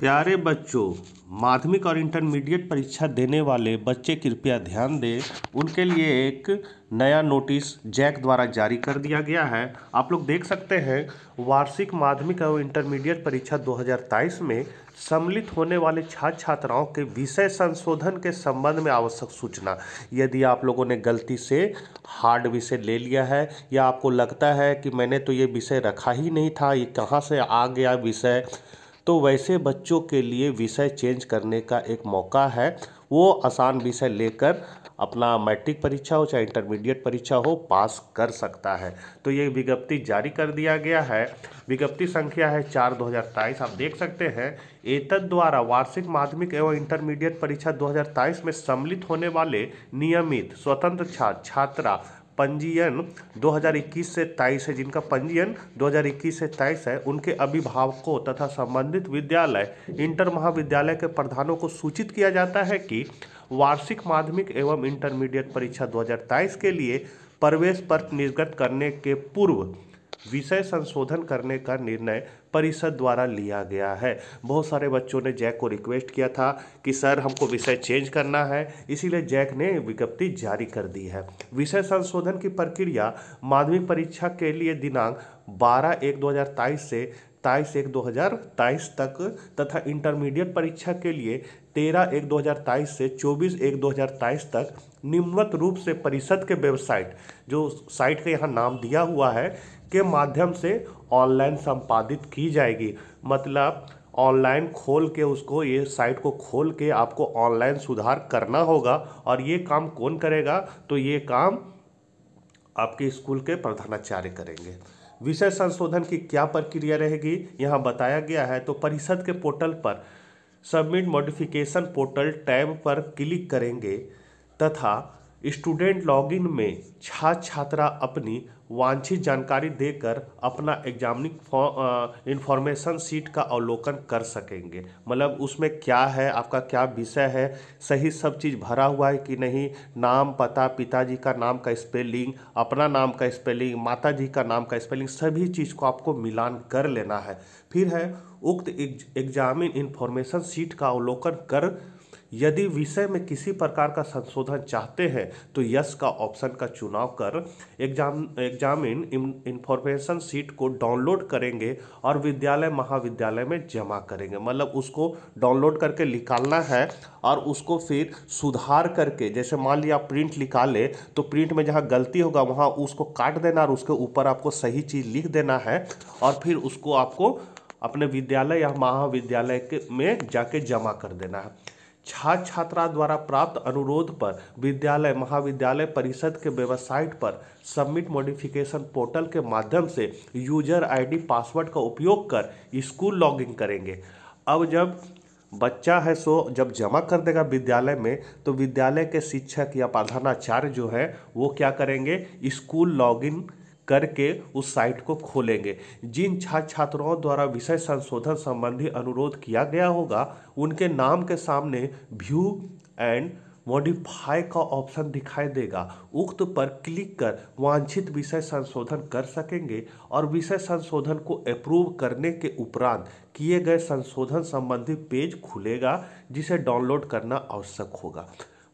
प्यारे बच्चों माध्यमिक और इंटरमीडिएट परीक्षा देने वाले बच्चे कृपया ध्यान दें उनके लिए एक नया नोटिस जैक द्वारा जारी कर दिया गया है आप लोग देख सकते हैं वार्षिक माध्यमिक और इंटरमीडिएट परीक्षा 2023 में सम्मिलित होने वाले छात्र छात्राओं के विषय संशोधन के संबंध में आवश्यक सूचना यदि आप लोगों ने गलती से हार्ड विषय ले लिया है या आपको लगता है कि मैंने तो ये विषय रखा ही नहीं था ये कहाँ से आ गया विषय तो वैसे बच्चों के लिए विषय चेंज करने का एक मौका है वो आसान विषय लेकर अपना मैट्रिक परीक्षा हो चाहे इंटरमीडिएट परीक्षा हो पास कर सकता है तो ये विज्ञप्ति जारी कर दिया गया है विज्ञप्ति संख्या है चार दो हज़ार तेईस आप देख सकते हैं एतद द्वारा वार्षिक माध्यमिक एवं इंटरमीडिएट परीक्षा दो हज़ार तेईस में सम्मिलित होने वाले नियमित स्वतंत्र छात्र छात्रा पंजीयन 2021 से 23 है जिनका पंजीयन 2021 से 23 है उनके अभिभावकों तथा संबंधित विद्यालय इंटर महाविद्यालय के प्रधानों को सूचित किया जाता है कि वार्षिक माध्यमिक एवं इंटरमीडिएट परीक्षा 2023 के लिए प्रवेश पत्र निर्गत करने के पूर्व विषय संशोधन करने का निर्णय परिषद द्वारा लिया गया है बहुत सारे बच्चों ने जैक को रिक्वेस्ट किया था कि सर हमको विषय चेंज करना है इसीलिए जैक ने विज्ञप्ति जारी कर दी है विषय संशोधन की प्रक्रिया माध्यमिक परीक्षा के लिए दिनांक 12 एक 2023 से तेईस एक दो हज़ार तेईस तक तथा इंटरमीडिएट परीक्षा के लिए तेरह एक दो हज़ार तेईस से चौबीस एक दो हज़ार तेईस तक निम्नत रूप से परिषद के वेबसाइट जो साइट का यहाँ नाम दिया हुआ है के माध्यम से ऑनलाइन संपादित की जाएगी मतलब ऑनलाइन खोल के उसको ये साइट को खोल के आपको ऑनलाइन सुधार करना होगा और ये काम कौन करेगा तो ये काम आपके स्कूल के प्रधानाचार्य करेंगे विषय संशोधन की क्या प्रक्रिया रहेगी यहाँ बताया गया है तो परिषद के पोर्टल पर सबमिट मॉडिफिकेशन पोर्टल टैब पर क्लिक करेंगे तथा स्टूडेंट लॉगिन में छात्र छात्रा अपनी वांछित जानकारी देकर अपना एग्जामिनिंग इंफॉर्मेशन सीट का अवलोकन कर सकेंगे मतलब उसमें क्या है आपका क्या विषय है सही सब चीज़ भरा हुआ है कि नहीं नाम पता पिताजी का नाम का स्पेलिंग अपना नाम का स्पेलिंग माता जी का नाम का स्पेलिंग सभी चीज़ को आपको मिलान कर लेना है फिर है उक्त एग्जामिन इंफॉर्मेशन सीट का अवलोकन कर यदि विषय में किसी प्रकार का संशोधन चाहते हैं तो यस का ऑप्शन का चुनाव कर एग्जाम एग्जामिन इंफॉर्मेशन सीट को डाउनलोड करेंगे और विद्यालय महाविद्यालय में जमा करेंगे मतलब उसको डाउनलोड करके निकालना है और उसको फिर सुधार करके जैसे मान लिया प्रिंट निकाले तो प्रिंट में जहाँ गलती होगा वहाँ उसको काट देना और उसके ऊपर आपको सही चीज़ लिख देना है और फिर उसको आपको अपने विद्यालय या महाविद्यालय के में जाके जमा कर देना है छात्र छात्रा द्वारा प्राप्त अनुरोध पर विद्यालय महाविद्यालय परिषद के वेबसाइट पर सबमिट मॉडिफिकेशन पोर्टल के माध्यम से यूजर आईडी पासवर्ड का उपयोग कर स्कूल लॉगिन करेंगे अब जब बच्चा है सो जब जमा कर देगा विद्यालय में तो विद्यालय के शिक्षक या प्रधानाचार्य जो है वो क्या करेंगे स्कूल लॉगिन करके उस साइट को खोलेंगे जिन छात्र छात्राओं द्वारा विषय संशोधन संबंधी अनुरोध किया गया होगा उनके नाम के सामने व्यू एंड मॉडिफाई का ऑप्शन दिखाई देगा उक्त पर क्लिक कर वांछित विषय संशोधन कर सकेंगे और विषय संशोधन को अप्रूव करने के उपरांत किए गए संशोधन संबंधी पेज खुलेगा जिसे डाउनलोड करना आवश्यक होगा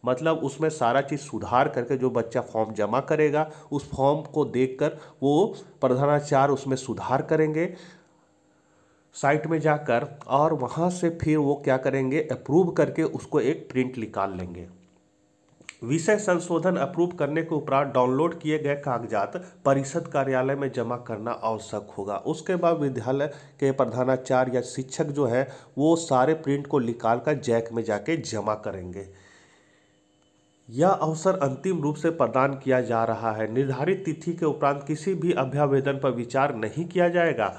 मतलब उसमें सारा चीज़ सुधार करके जो बच्चा फॉर्म जमा करेगा उस फॉर्म को देखकर वो प्रधानाचार्य उसमें सुधार करेंगे साइट में जाकर और वहाँ से फिर वो क्या करेंगे अप्रूव करके उसको एक प्रिंट निकाल लेंगे विषय संशोधन अप्रूव करने के उपरांत डाउनलोड किए गए कागजात परिषद कार्यालय में जमा करना आवश्यक होगा उसके बाद विद्यालय के प्रधानाचार्य या शिक्षक जो है वो सारे प्रिंट को निकाल कर जैक में जाके जमा करेंगे यह अवसर अंतिम रूप से प्रदान किया जा रहा है निर्धारित तिथि के उपरांत किसी भी अभ्यावेदन पर विचार नहीं किया जाएगा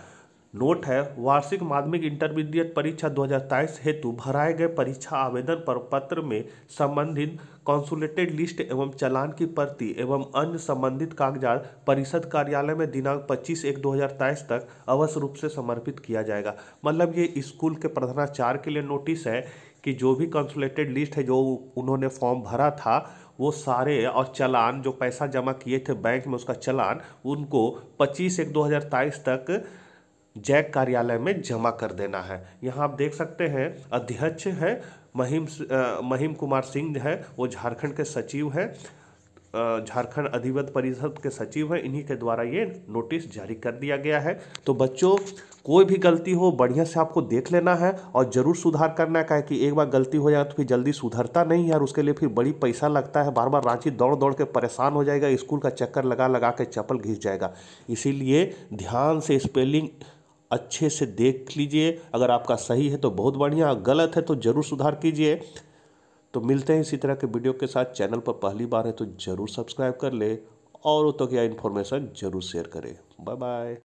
नोट है वार्षिक माध्यमिक इंटरमीडिएट परीक्षा 2023 हेतु भराए गए परीक्षा आवेदन पर पत्र में संबंधित कॉन्सुलेटेड लिस्ट एवं चलान की प्रति एवं अन्य संबंधित कागजात परिषद कार्यालय में दिनांक 25 एक 2023 तक अवश्य रूप से समर्पित किया जाएगा मतलब ये स्कूल के प्रधानाचार्य के लिए नोटिस है कि जो भी कंसुलेटेड लिस्ट है जो उन्होंने फॉर्म भरा था वो सारे और चलान जो पैसा जमा किए थे बैंक में उसका चलान उनको 25 एक 2023 तक जैक कार्यालय में जमा कर देना है यहाँ आप देख सकते हैं अध्यक्ष हैं महिम महिम कुमार सिंह है वो झारखंड के सचिव हैं झारखंड अधिवत परिषद के सचिव हैं इन्हीं के द्वारा ये नोटिस जारी कर दिया गया है तो बच्चों कोई भी गलती हो बढ़िया से आपको देख लेना है और ज़रूर सुधार करना है कि एक बार गलती हो जाए तो फिर जल्दी सुधरता नहीं है और उसके लिए फिर बड़ी पैसा लगता है बार बार रांची दौड़ दौड़ के परेशान हो जाएगा स्कूल का चक्कर लगा लगा के चप्पल घिस जाएगा इसीलिए ध्यान से स्पेलिंग अच्छे से देख लीजिए अगर आपका सही है तो बहुत बढ़िया गलत है तो ज़रूर सुधार कीजिए तो मिलते हैं इसी तरह के वीडियो के साथ चैनल पर पहली बार है तो ज़रूर सब्सक्राइब कर ले और उतो यह इन्फॉर्मेशन ज़रूर शेयर करें बाय बाय